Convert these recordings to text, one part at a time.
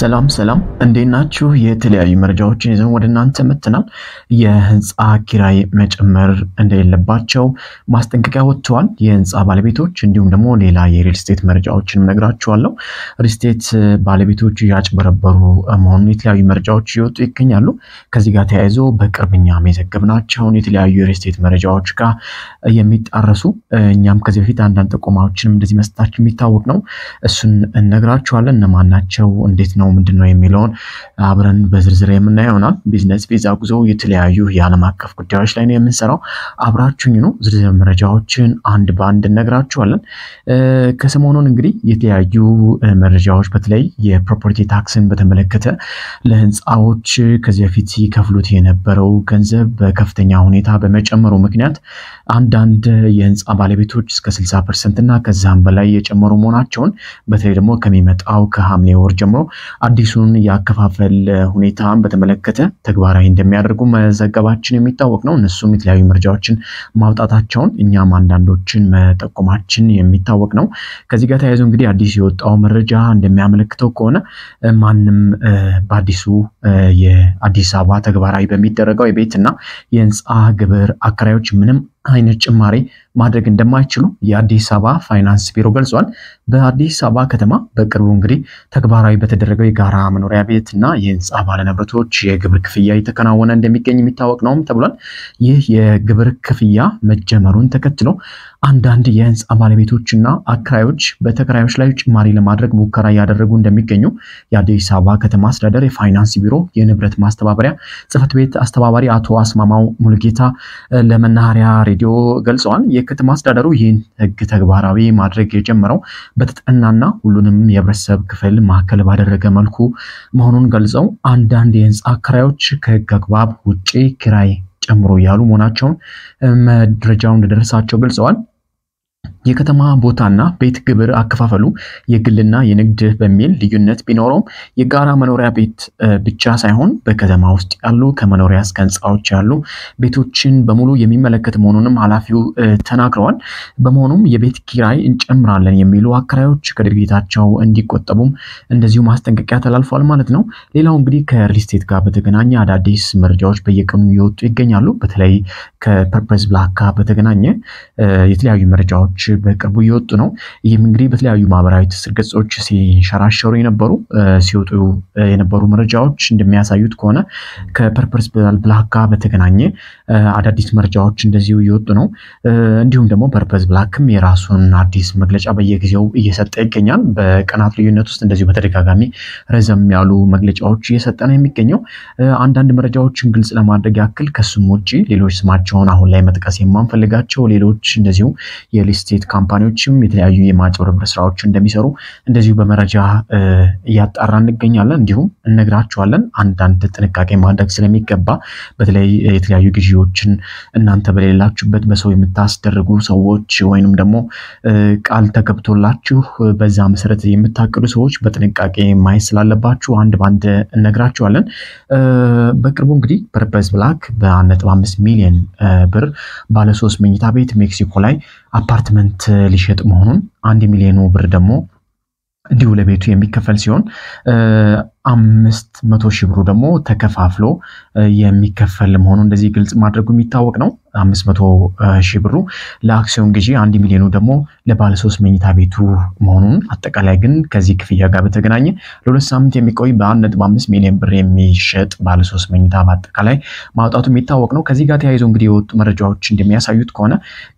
ሰላም ሰላም እንዴት ናችሁ? የተለያዩ መረጃዎችን ይዘን ወደ እናንተ መጥተናል። የህንፃ ኪራይ መጨመር እንደሌለባቸው ማስጠንቀቂያ ወጥተዋል የህንፃ ባለቤቶች። እንዲሁም ደግሞ ሌላ የሪል ስቴት መረጃዎችን እነግራችኋለሁ። ሪል ስቴት ባለቤቶች እያጭበረበሩ መሆኑን የተለያዩ መረጃዎች እየወጡ ይገኛሉ። ከዚህ ጋር ተያይዞ በቅርብ እኛም የዘገብናቸውን የተለያዩ የሪል ስቴት መረጃዎች ጋር የሚጣረሱ እኛም ከዚህ በፊት አንዳንድ ጥቆማዎችንም እንደዚህ መስጠታችን የሚታወቅ ነው። እሱን እነግራችኋለን። እነማን ናቸው እንዴት ነው ነው ምንድን ነው የሚለውን አብረን በዝርዝር የምናየው ይሆናል። ቢዝነስ ቪዛ ጉዞ የተለያዩ የዓለም አቀፍ ጉዳዮች ላይ ነው የምንሰራው። አብራችሁኝ ነው። ዝርዝር መረጃዎችን አንድ በአንድ እነግራችኋለን። ከሰሞኑን እንግዲህ የተለያዩ መረጃዎች በተለይ የፕሮፐርቲ ታክስን በተመለከተ ለህንፃዎች ከዚህ በፊት ሲከፍሉት የነበረው ገንዘብ በከፍተኛ ሁኔታ በመጨመሩ ምክንያት አንዳንድ የህንፃ ባለቤቶች እስከ 60 ፐርሰንት እና ከዛም በላይ የጨመሩ መሆናቸውን በተለይ ደግሞ ከሚመጣው ከሐምሌ ወር ጀምሮ አዲሱን የአከፋፈል ሁኔታ በተመለከተ ተግባራዊ እንደሚያደርጉ መዘገባችን የሚታወቅ ነው። እነሱም የተለያዩ መረጃዎችን ማውጣታቸውን እኛም አንዳንዶችን መጠቆማችን የሚታወቅ ነው። ከዚህ ጋር ተያይዞ እንግዲህ አዲስ የወጣው መረጃ እንደሚያመለክተው ከሆነ ማንም በአዲሱ የአዲስ አበባ ተግባራዊ በሚደረገው የቤት እና የህንፃ ግብር አከራዮች ምንም አይነት ጭማሪ ማድረግ እንደማይችሉ የአዲስ አበባ ፋይናንስ ቢሮ ገልጿል። በአዲስ አበባ ከተማ በቅርቡ እንግዲህ ተግባራዊ በተደረገው የጋራ መኖሪያ ቤት እና የህንፃ ባለንብረቶች የግብር ክፍያ እየተከናወነ እንደሚገኝ የሚታወቅ ነውም ተብሏል። ይህ የግብር ክፍያ መጀመሩን ተከትሎ አንዳንድ የህንፃ ባለቤቶችና አከራዮች በተከራዮች ላይ ጭማሪ ለማድረግ ሙከራ እያደረጉ እንደሚገኙ የአዲስ አበባ ከተማ አስተዳደር የፋይናንስ ቢሮ የንብረት ማስተባበሪያ ጽፈት ቤት አስተባባሪ አቶ አስማማው ሙልጌታ ለመናኸሪያ ሬዲዮ ገልጸዋል። የከተማ አስተዳደሩ ይህን ህግ ተግባራዊ ማድረግ የጀመረው በተጠናና ሁሉንም የህብረተሰብ ክፍል ማዕከል ባደረገ መልኩ መሆኑን ገልጸው አንዳንድ የህንፃ አከራዮች ከህግ አግባብ ውጪ ኪራይ ጨምሮ ያሉ መሆናቸውን መረጃው እንደደረሳቸው ገልጸዋል። የከተማ ቦታና ቤት ግብር አከፋፈሉ የግልና የንግድ በሚል ልዩነት ቢኖረውም የጋራ መኖሪያ ቤት ብቻ ሳይሆን በከተማ ውስጥ ያሉ ከመኖሪያ እስከ ህንፃዎች ያሉ ቤቶችን በሙሉ የሚመለከት መሆኑንም ኃላፊው ተናግረዋል። በመሆኑም የቤት ኪራይ እንጨምራለን የሚሉ አከራዮች ከድርጊታቸው እንዲቆጠቡም እንደዚሁ ማስጠንቀቂያ ተላልፏል ማለት ነው። ሌላው እንግዲህ ከሪል ስቴት ጋር በተገናኘ አዳዲስ መረጃዎች በየቀኑ እየወጡ ይገኛሉ። በተለይ ከፐርፐዝ ብላካ በተገናኘ የተለያዩ መረጃዎች በቅርቡ እየወጡ ነው። ይህም እንግዲህ በተለያዩ ማህበራዊ ትስስር ገጾች ሲንሸራሸሩ የነበሩ ሲወጡ የነበሩ መረጃዎች እንደሚያሳዩት ከሆነ ከፐርፐስ ብላክ ጋር በተገናኘ አዳዲስ መረጃዎች እንደዚሁ እየወጡ ነው። እንዲሁም ደግሞ ፐርፐስ ብላክም የራሱን አዲስ መግለጫ በየጊዜው እየሰጠ ይገኛል። በቀናት ልዩነት ውስጥ እንደዚሁ በተደጋጋሚ ረዘም ያሉ መግለጫዎች እየሰጠ ነው የሚገኘው። አንዳንድ መረጃዎችን ግልጽ ለማድረግ ያክል ከሱም ውጭ ሌሎች ስማቸውን አሁን ላይ መጥቀስ የማንፈልጋቸው ሌሎች እንደዚሁ የሊስቴት ካምፓኒዎችም የተለያዩ የማጭበርበር ስራዎች እንደሚሰሩ እንደዚሁ በመረጃ እያጣራ እንገኛለን። እንዲሁም እነግራቸዋለን አንዳንድ ጥንቃቄ ማድረግ ስለሚገባ በተለይ የተለያዩ ግዢዎችን እናንተ በሌላችሁበት በሰው የምታስደርጉ ሰዎች ወይንም ደግሞ ቃል ተገብቶላችሁ በዛ መሰረት የምታቅዱ ሰዎች በጥንቃቄ ማየት ስላለባችሁ አንድ በአንድ እነግራችኋለን። በቅርቡ እንግዲህ ፐርፐዝ ብላክ በ1.5 ሚሊዮን ብር ባለሶስት መኝታ ቤት ሜክሲኮ ላይ አፓርትመንት ሊሸጥ መሆኑን አንድ ሚሊዮን ብር ደግሞ እንዲሁ ለቤቱ የሚከፈል ሲሆን አምስት መቶ ሺህ ብሩ ደግሞ ተከፋፍሎ የሚከፈል መሆኑ እንደዚህ ግልጽ ማድረጉ የሚታወቅ ነው። አምስት መቶ ሺህ ብሩ ለአክሲዮን ግዢ፣ አንድ ሚሊዮኑ ደግሞ ለባለሶስት መኝታ ቤቱ መሆኑን አጠቃላይ ግን ከዚህ ክፍያ ጋር በተገናኘ ለሁለት ሳምንት የሚቆይ በአንድ ነጥብ አምስት ሚሊዮን ብር የሚሸጥ ባለሶስት መኝታ በአጠቃላይ ማውጣቱ የሚታወቅ ነው። ከዚህ ጋር ተያይዞ እንግዲህ የወጡ መረጃዎች እንደሚያሳዩት ከሆነ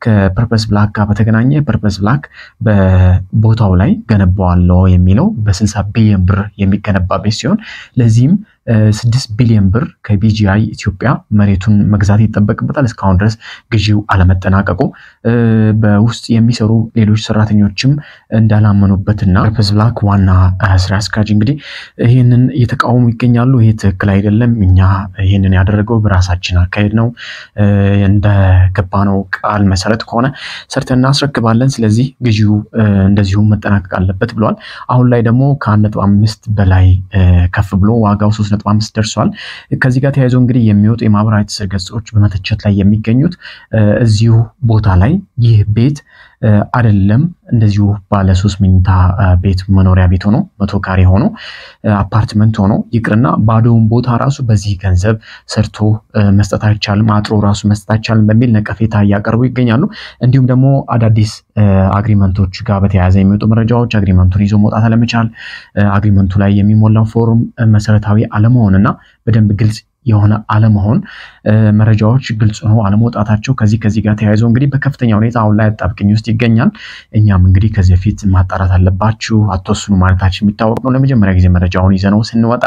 ከፐርፐስ ብላክ ጋር በተገናኘ ፐርፐስ ብላክ በቦታው ላይ ገነባዋለው የሚለው በ በ60 ቢሊዮን ብር የሚገነባ ቤት ሲሆን ለዚህም ስድስት ቢሊዮን ብር ከቢጂአይ ኢትዮጵያ መሬቱን መግዛት ይጠበቅበታል። እስካሁን ድረስ ግዢው አለመጠናቀቁ በውስጥ የሚሰሩ ሌሎች ሰራተኞችም እንዳላመኑበትና ፐርፐስ ብላክ ዋና ስራ አስኪያጅ እንግዲህ ይህንን እየተቃወሙ ይገኛሉ። ይሄ ትክክል አይደለም፣ እኛ ይህንን ያደረገው በራሳችን አካሄድ ነው፣ እንደ ቃል መሰረት ከሆነ ሰርተን እናስረክባለን፣ ስለዚህ ግዢው እንደዚሁ መጠናቀቅ አለበት ብለዋል። አሁን ላይ ደግሞ ከአንድ ነጥብ አምስት በላይ ከፍ ብሎ ዋጋው ሶስት ነጥብ አምስት ደርሷል። ከዚህ ጋር ተያይዞ እንግዲህ የሚወጡ የማህበራዊ ትስስር ገጾች በመተቸት ላይ የሚገኙት እዚሁ ቦታ ላይ ይህ ቤት አይደለም እንደዚሁ ባለ ሶስት መኝታ ቤት መኖሪያ ቤት ሆኖ መቶ ካሬ ሆኖ አፓርትመንት ሆኖ ይቅርና ባዶውን ቦታ ራሱ በዚህ ገንዘብ ሰርቶ መስጠት አይቻልም፣ አጥሮ ራሱ መስጠት አይቻልም በሚል ነቀፌታ እያቀርቡ ይገኛሉ። እንዲሁም ደግሞ አዳዲስ አግሪመንቶች ጋር በተያያዘ የሚወጡ መረጃዎች አግሪመንቱን ይዞ መውጣት አለመቻል፣ አግሪመንቱ ላይ የሚሞላው ፎርም መሰረታዊ አለመሆን እና በደንብ ግልጽ የሆነ አለመሆን መረጃዎች ግልጽ ሆኖ አለመውጣታቸው ከዚህ ከዚህ ጋር ተያይዞ እንግዲህ በከፍተኛ ሁኔታ አሁን ላይ አጣብቅኝ ውስጥ ይገኛል። እኛም እንግዲህ ከዚህ በፊት ማጣራት አለባችሁ አትወስኑ ማለታችን የሚታወቅ ነው። ለመጀመሪያ ጊዜ መረጃውን ይዘነው ስንወጣ፣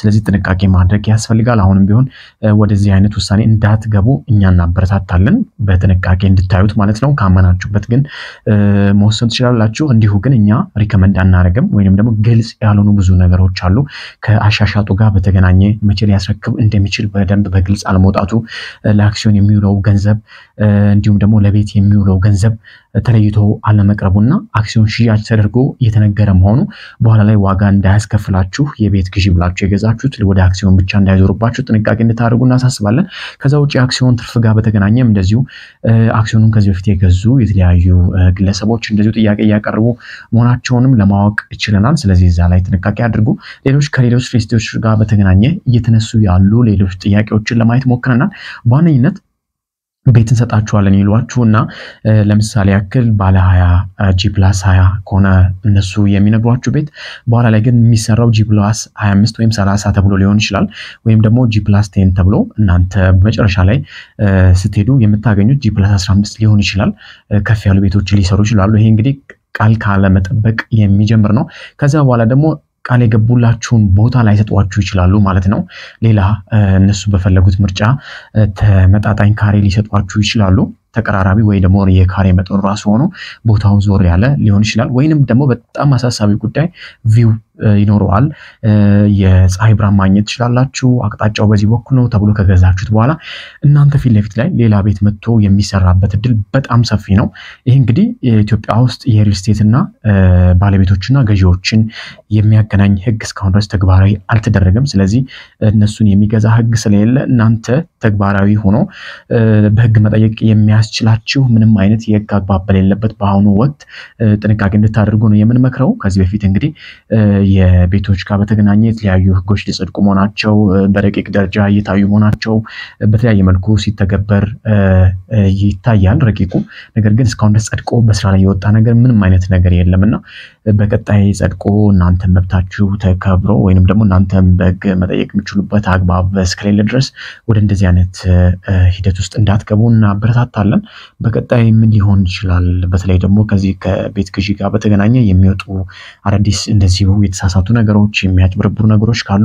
ስለዚህ ጥንቃቄ ማድረግ ያስፈልጋል። አሁንም ቢሆን ወደዚህ አይነት ውሳኔ እንዳትገቡ እኛ እናበረታታለን። በጥንቃቄ እንድታዩት ማለት ነው። ካመናችሁበት ግን መወሰን ትችላላችሁ። እንዲሁ ግን እኛ ሪከመንድ አናደርግም። ወይም ደግሞ ግልጽ ያልሆኑ ብዙ ነገሮች አሉ። ከአሻሻጡ ጋር በተገናኘ መቼ ሊያስረክብ እንደሚችል በደንብ በግልጽ አለመ በመውጣቱ ለአክሲዮን የሚውለው ገንዘብ እንዲሁም ደግሞ ለቤት የሚውለው ገንዘብ ተለይቶ አለመቅረቡና አክሲዮን ሽያጭ ተደርጎ እየተነገረ መሆኑ በኋላ ላይ ዋጋ እንዳያስከፍላችሁ የቤት ግዢ ብላችሁ የገዛችሁት ወደ አክሲዮን ብቻ እንዳይዞርባችሁ ጥንቃቄ እንድታደርጉ እናሳስባለን። ከዛ ውጭ አክሲዮን ትርፍ ጋር በተገናኘም እንደዚሁ አክሲዮኑን ከዚህ በፊት የገዙ የተለያዩ ግለሰቦች እንደዚሁ ጥያቄ እያቀረቡ መሆናቸውንም ለማወቅ ችለናል። ስለዚህ እዛ ላይ ጥንቃቄ አድርጉ። ሌሎች ከሌሎች ሪል ጋር በተገናኘ እየተነሱ ያሉ ሌሎች ጥያቄዎችን ለማየት ሞክረናል። በዋነኝነት ቤት እንሰጣችኋለን ይሏችሁ እና ለምሳሌ ያክል ባለ ሀያ ጂፕላስ ፕላስ ሀያ ከሆነ እነሱ የሚነግሯችሁ ቤት በኋላ ላይ ግን የሚሰራው ጂፕላስ ፕላስ ሀያ አምስት ወይም ሰላሳ ተብሎ ሊሆን ይችላል። ወይም ደግሞ ጂፕላስ ቴን ተብሎ እናንተ መጨረሻ ላይ ስትሄዱ የምታገኙት ጂፕላስ ፕላስ አስራ አምስት ሊሆን ይችላል። ከፍ ያሉ ቤቶች ሊሰሩ ይችላሉ። ይሄ እንግዲህ ቃል ካለመጠበቅ የሚጀምር ነው። ከዚያ በኋላ ደግሞ ቃል የገቡላችሁን ቦታ ላይሰጧችሁ ይችላሉ ማለት ነው። ሌላ እነሱ በፈለጉት ምርጫ ተመጣጣኝ ካሬ ሊሰጧችሁ ይችላሉ። ተቀራራቢ ወይ ደግሞ የካሬ መጠኑ ራሱ ሆኖ ቦታው ዞር ያለ ሊሆን ይችላል። ወይንም ደግሞ በጣም አሳሳቢ ጉዳይ ቪው ይኖረዋል። የፀሐይ ብርሃን ማግኘት ትችላላችሁ። አቅጣጫው በዚህ በኩል ነው ተብሎ ከገዛችሁት በኋላ እናንተ ፊት ለፊት ላይ ሌላ ቤት መጥቶ የሚሰራበት እድል በጣም ሰፊ ነው። ይህ እንግዲህ ኢትዮጵያ ውስጥ የሪል ስቴትና ባለቤቶችና ገዢዎችን የሚያገናኝ ህግ እስካሁን ድረስ ተግባራዊ አልተደረገም። ስለዚህ እነሱን የሚገዛ ህግ ስለሌለ እናንተ ተግባራዊ ሆኖ በህግ መጠየቅ የሚያስችላችሁ ምንም አይነት የህግ አግባብ በሌለበት በአሁኑ ወቅት ጥንቃቄ እንድታደርጉ ነው የምንመክረው። ከዚህ በፊት እንግዲህ የቤቶች ጋር በተገናኘ የተለያዩ ህጎች ሊጸድቁ መሆናቸው በረቂቅ ደረጃ እየታዩ መሆናቸው በተለያየ መልኩ ሲተገበር ይታያል ረቂቁ። ነገር ግን እስካሁን ድረስ ጸድቆ በስራ ላይ የወጣ ነገር ምንም አይነት ነገር የለም እና በቀጣይ ጸድቆ እናንተም መብታችሁ ተከብሮ ወይንም ደግሞ እናንተም በህግ መጠየቅ የሚችሉበት አግባብ እስከሌለ ድረስ ወደ እንደዚህ አይነት ሂደት ውስጥ እንዳትገቡ እናበረታታለን። በቀጣይ ምን ሊሆን ይችላል? በተለይ ደግሞ ከዚህ ከቤት ግዢ ጋር በተገናኘ የሚወጡ አዳዲስ እንደዚሁ የተሳሳቱ ነገሮች፣ የሚያጭበረብሩ ነገሮች ካሉ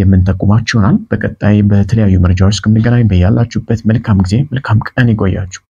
የምንጠቁማችሁ ይሆናል። በቀጣይ በተለያዩ መረጃዎች እስከምንገናኝ በያላችሁበት መልካም ጊዜ፣ መልካም ቀን ይቆያችሁ።